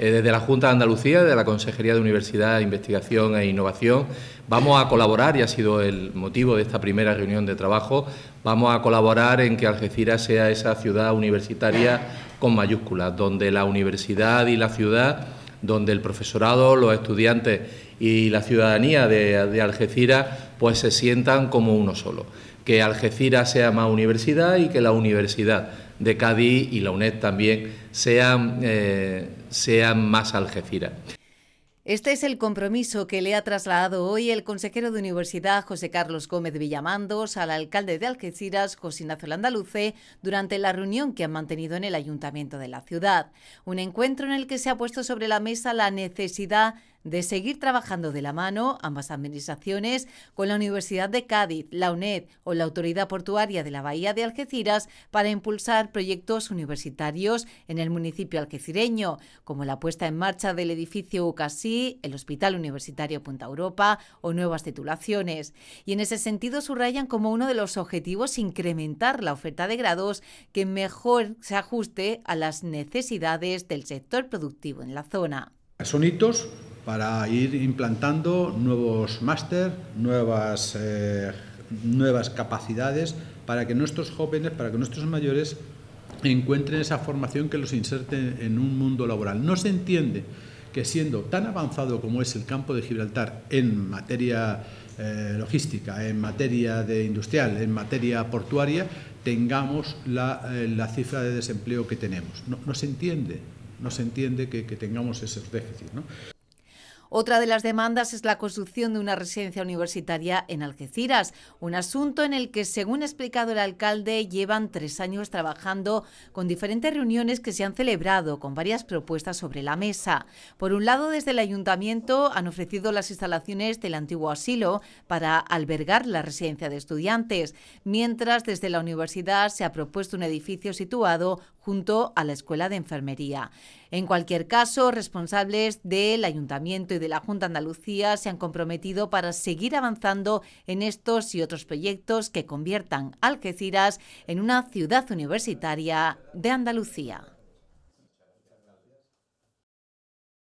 Eh, desde la Junta de Andalucía, de la Consejería de Universidad, Investigación e Innovación, vamos a colaborar, y ha sido el motivo de esta primera reunión de trabajo, vamos a colaborar en que Algeciras sea esa ciudad universitaria con mayúsculas, donde la universidad y la ciudad, donde el profesorado, los estudiantes y la ciudadanía de, de Algeciras pues se sientan como uno solo. Que Algeciras sea más universidad y que la universidad de Cádiz y la UNED también sean, eh, sean más Algeciras. Este es el compromiso que le ha trasladado hoy el consejero de Universidad José Carlos Gómez Villamandos al alcalde de Algeciras, José Ignacio Landaluce, durante la reunión que han mantenido en el ayuntamiento de la ciudad. Un encuentro en el que se ha puesto sobre la mesa la necesidad de seguir trabajando de la mano ambas administraciones con la Universidad de Cádiz, la UNED o la Autoridad Portuaria de la Bahía de Algeciras para impulsar proyectos universitarios en el municipio algecireño, como la puesta en marcha del edificio UCASI, el Hospital Universitario Punta Europa o nuevas titulaciones. Y en ese sentido subrayan como uno de los objetivos incrementar la oferta de grados que mejor se ajuste a las necesidades del sector productivo en la zona para ir implantando nuevos máster, eh, nuevas, capacidades, para que nuestros jóvenes, para que nuestros mayores encuentren esa formación que los inserte en un mundo laboral. No se entiende que siendo tan avanzado como es el campo de Gibraltar en materia eh, logística, en materia de industrial, en materia portuaria, tengamos la, eh, cifra de desempleo que tenemos. No, se entiende, no se entiende que, tengamos esos déficits. Otra de las demandas es la construcción de una residencia universitaria en Algeciras, un asunto en el que, según ha explicado el alcalde, llevan tres años trabajando con diferentes reuniones que se han celebrado con varias propuestas sobre la mesa. Por un lado, desde el ayuntamiento han ofrecido las instalaciones del antiguo asilo para albergar la residencia de estudiantes, mientras desde la universidad se ha propuesto un edificio situado junto a la Escuela de Enfermería. En cualquier caso, responsables del Ayuntamiento y de la Junta Andalucía se han comprometido para seguir avanzando en estos y otros proyectos que conviertan Algeciras en una ciudad universitaria de Andalucía.